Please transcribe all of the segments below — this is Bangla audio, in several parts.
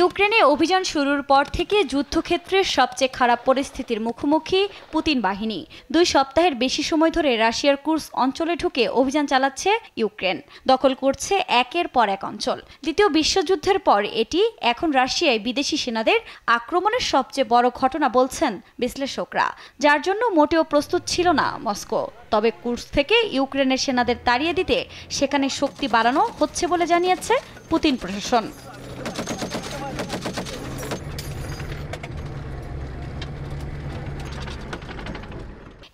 ইউক্রেনে অভিযান শুরুর পর থেকে যুদ্ধক্ষেত্রের সবচেয়ে খারাপ পরিস্থিতির মুখোমুখি পুতিন বাহিনী দুই সপ্তাহের বেশি সময় ধরে রাশিয়ার কুর্স অঞ্চলে ঢুকে অভিযান চালাচ্ছে ইউক্রেন দখল করছে একের পর এক অঞ্চল দ্বিতীয় বিশ্বযুদ্ধের পর এটি এখন রাশিয়ায় বিদেশি সেনাদের আক্রমণের সবচেয়ে বড় ঘটনা বলছেন বিশ্লেষকরা যার জন্য মোটেও প্রস্তুত ছিল না মস্কো তবে কুর্স থেকে ইউক্রেনের সেনাদের তাড়িয়ে দিতে সেখানে শক্তি বাড়ানো হচ্ছে বলে জানিয়েছে পুতিন প্রশাসন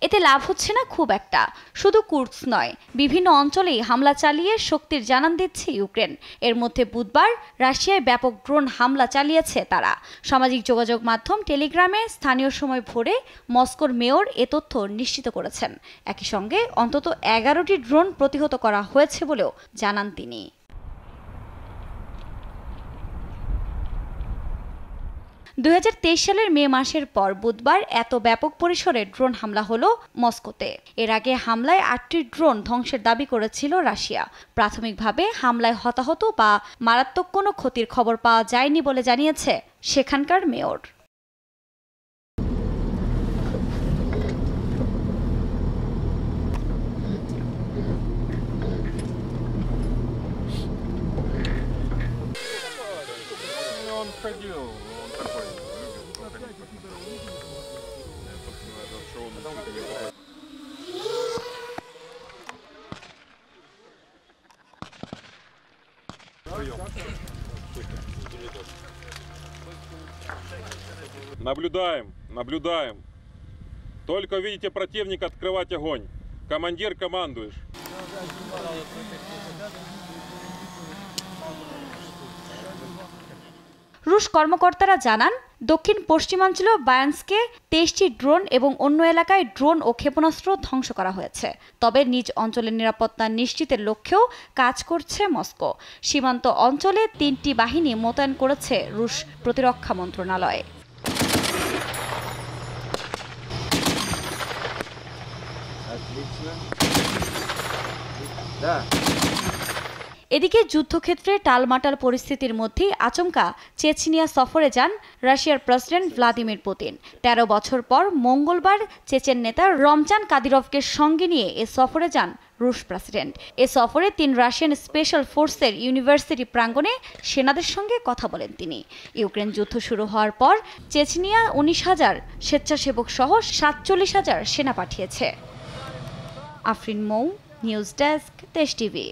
এতে লাভ হচ্ছে না খুব একটা শুধু কুর্স নয় বিভিন্ন অঞ্চলেই হামলা চালিয়ে শক্তির জানান দিচ্ছে ইউক্রেন এর মধ্যে বুধবার রাশিয়ায় ব্যাপক ড্রোন হামলা চালিয়েছে তারা সামাজিক যোগাযোগ মাধ্যম টেলিগ্রামে স্থানীয় সময় ভোরে মস্কোর মেয়র এ তথ্য নিশ্চিত করেছেন একই সঙ্গে অন্তত এগারোটি ড্রোন প্রতিহত করা হয়েছে বলেও জানান তিনি দু সালের মে মাসের পর বুধবার এত ব্যাপক পরিসরে ড্রোন হামলা হলো মস্কোতে এর আগে হামলায় আটটি ড্রোন ধ্বংসের দাবি করেছিল রাশিয়া প্রাথমিকভাবে হামলায় হতাহত বা মারাত্মক কোনো ক্ষতির খবর পাওয়া যায়নি বলে জানিয়েছে সেখানকার মেয়র you. Наблюдаем, наблюдаем. Только видите противника открывать огонь. Командир командуешь. রুশ কর্মকর্তারা জানান দক্ষিণ পশ্চিমাঞ্চল বায়ান্সকে তেইশটি ড্রোন এবং অন্য এলাকায় ড্রোন ও ক্ষেপণাস্ত্র ধ্বংস করা হয়েছে তবে নিজ অঞ্চলের নিরাপত্তা নিশ্চিতের লক্ষ্যেও কাজ করছে মস্কো সীমান্ত অঞ্চলে তিনটি বাহিনী মোতায়েন করেছে রুশ প্রতিরক্ষা মন্ত্রণালয় Да. এদিকে যুদ্ধক্ষেত্রে টালমাটাল পরিস্থিতির মধ্যেই আচমকা চেচনিয়া সফরে যান রাশিয়ার প্রেসিডেন্ট ভ্লাদিমির পুতিন ১৩ বছর পর মঙ্গলবার চেচেন নেতা রমজান কাদিরভকে সঙ্গে নিয়ে এ সফরে যান রুশ প্রেসিডেন্ট এ সফরে তিন রাশিয়ান স্পেশাল ফোর্সের ইউনিভার্সিটি প্রাঙ্গণে সেনাদের সঙ্গে কথা বলেন তিনি ইউক্রেন যুদ্ধ শুরু হওয়ার পর চেচনিয়া উনিশ হাজার স্বেচ্ছাসেবক সহ সাতচল্লিশ হাজার সেনা পাঠিয়েছে Afreen Mou news desk Desh TV